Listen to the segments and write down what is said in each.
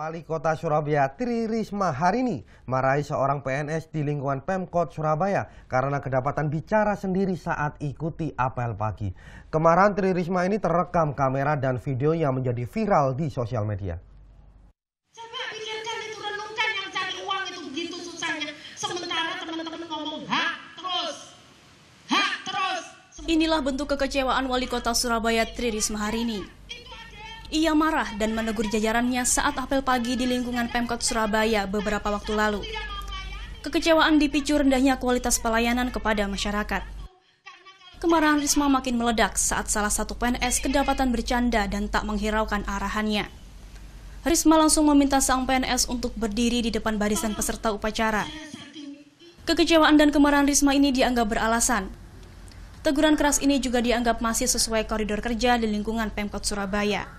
Wali Kota Surabaya Tri Risma hari ini marahi seorang PNS di lingkungan Pemkot Surabaya karena kedapatan bicara sendiri saat ikuti apel pagi. Kemarahan Tri Risma ini terekam kamera dan video yang menjadi viral di sosial media. Inilah bentuk kekecewaan Wali Kota Surabaya Tri Risma hari ini. Ia marah dan menegur jajarannya saat apel pagi di lingkungan Pemkot Surabaya beberapa waktu lalu. Kekecewaan dipicu rendahnya kualitas pelayanan kepada masyarakat. Kemarahan Risma makin meledak saat salah satu PNS kedapatan bercanda dan tak menghiraukan arahannya. Risma langsung meminta sang PNS untuk berdiri di depan barisan peserta upacara. Kekecewaan dan kemarahan Risma ini dianggap beralasan. Teguran keras ini juga dianggap masih sesuai koridor kerja di lingkungan Pemkot Surabaya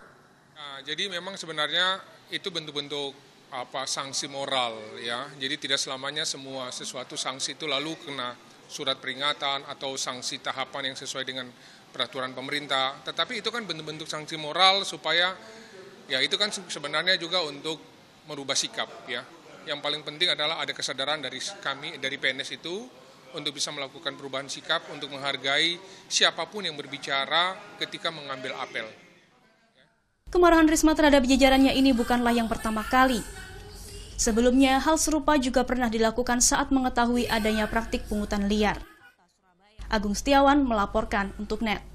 jadi memang sebenarnya itu bentuk-bentuk apa sanksi moral ya. Jadi tidak selamanya semua sesuatu sanksi itu lalu kena surat peringatan atau sanksi tahapan yang sesuai dengan peraturan pemerintah. Tetapi itu kan bentuk-bentuk sanksi moral supaya ya itu kan sebenarnya juga untuk merubah sikap ya. Yang paling penting adalah ada kesadaran dari kami dari PNS itu untuk bisa melakukan perubahan sikap untuk menghargai siapapun yang berbicara ketika mengambil apel. Kemarahan Risma terhadap jajarannya ini bukanlah yang pertama kali. Sebelumnya, hal serupa juga pernah dilakukan saat mengetahui adanya praktik pungutan liar. Agung Setiawan melaporkan untuk NET.